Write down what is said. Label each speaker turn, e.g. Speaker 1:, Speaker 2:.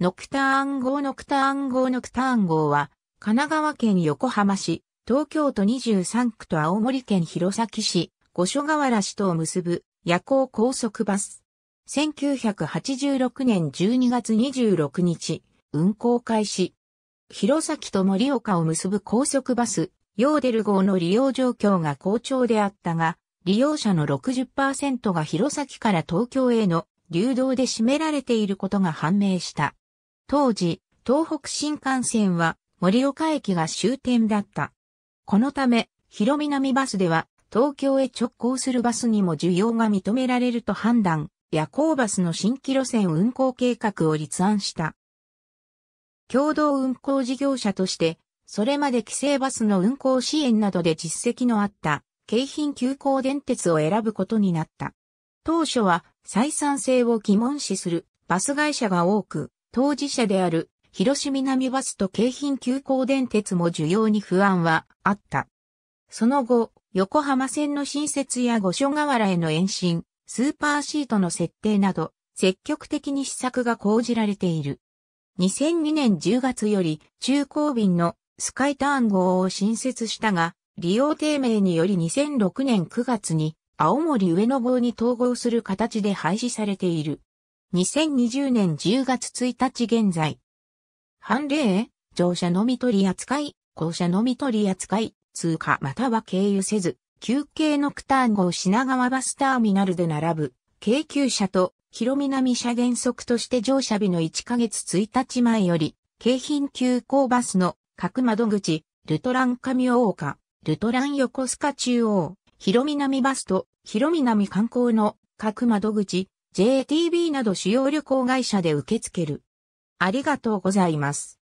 Speaker 1: ノク
Speaker 2: ターン号ノクターン号ノクターン号は、神奈川県横浜市、東京都23区と青森県弘前市、五所川原市とを結ぶ夜行高速バス。1986年12月26日、運行開始。弘前と盛岡を結ぶ高速バス、ヨーデル号の利用状況が好調であったが、利用者の60%が弘前から東京への流動で占められていることが判明した。当時、東北新幹線は盛岡駅が終点だった。このため、広南バスでは東京へ直行するバスにも需要が認められると判断、夜行バスの新規路線運行計画を立案した。共同運行事業者として、それまで規制バスの運行支援などで実績のあった京浜急行電鉄を選ぶことになった。当初は採算性を疑問視するバス会社が多く、当事者である広島南バスと京浜急行電鉄も需要に不安はあった。その後、横浜線の新設や五所川原への延伸、スーパーシートの設定など、積極的に施策が講じられている。2002年10月より中高便のスカイターン号を新設したが、利用低迷により2006年9月に青森上野号に統合する形で廃止されている。2020年10月1日現在。判例、乗車のみ取り扱い、降車のみ取り扱い、通過または経由せず、休憩の区間号品川バスターミナルで並ぶ、京急車と、広南車原則として乗車日の1ヶ月1日前より、京浜急行バスの各窓口、ルトラン上大岡、ルトラン横須賀中央、広南バスと広南観光の各窓口、JTB など主要旅行会社で受け付ける。あり
Speaker 1: がとうございます。